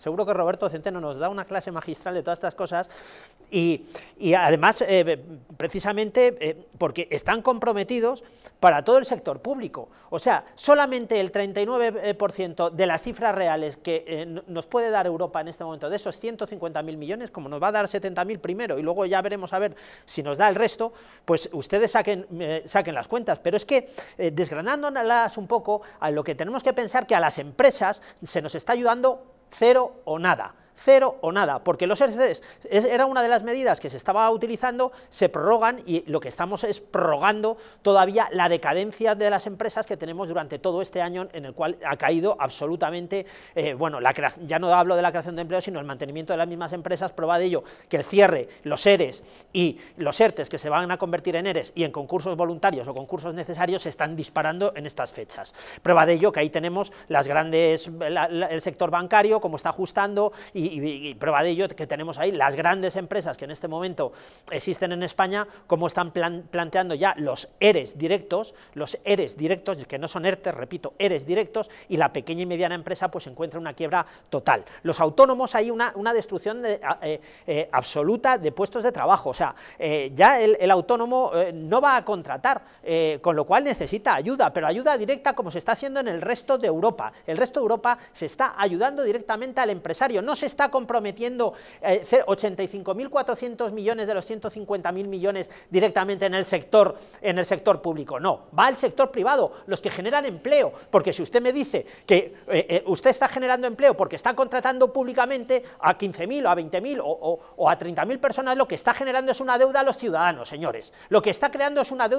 Seguro que Roberto Centeno nos da una clase magistral de todas estas cosas y, además, eh, eh, precisamente, eh, porque están comprometidos para todo el sector público. O sea, solamente el 39% de las cifras reales que nos puede dar Europa en este momento, de esos 150.000 millones, como nos va a dar 70.000 primero y luego ya veremos a ver si nos da el resto, pues ustedes saquen, saquen las cuentas. Pero es que, desgranándolas un poco, a lo que tenemos que pensar que a las empresas se nos está ayudando cero o nada cero o nada, porque los ERTES era una de las medidas que se estaba utilizando, se prorrogan y lo que estamos es prorrogando todavía la decadencia de las empresas que tenemos durante todo este año en el cual ha caído absolutamente, eh, bueno, la ya no hablo de la creación de empleo, sino el mantenimiento de las mismas empresas, prueba de ello que el cierre, los ERES y los ERTES que se van a convertir en ERES y en concursos voluntarios o concursos necesarios se están disparando en estas fechas. Prueba de ello que ahí tenemos las grandes, el sector bancario, como está ajustando y y, prueba de ello que tenemos ahí las grandes empresas que en este momento existen en España, como están planteando ya los ERES directos, los ERES directos, que no son ERTE, repito, ERES directos, y la pequeña y mediana empresa pues encuentra una quiebra total. Los autónomos hay una, una destrucción eh, eh, absoluta de puestos de trabajo, o sea, eh, ya el, autónomo no va a contratar, con lo cual necesita ayuda, pero ayuda directa como se está haciendo en el resto de Europa. El resto de Europa se está ayudando directamente al empresario, no se está comprometiendo eh, 85.400 millones de los 150.000 millones directamente en el sector en el sector público. No, va al sector privado, los que generan empleo, porque si usted me dice que eh, eh, usted está generando empleo porque está contratando públicamente a 15.000 o a 20.000 o, o, o a 30.000 personas, lo que está generando es una deuda a los ciudadanos, señores. Lo que está creando es una deuda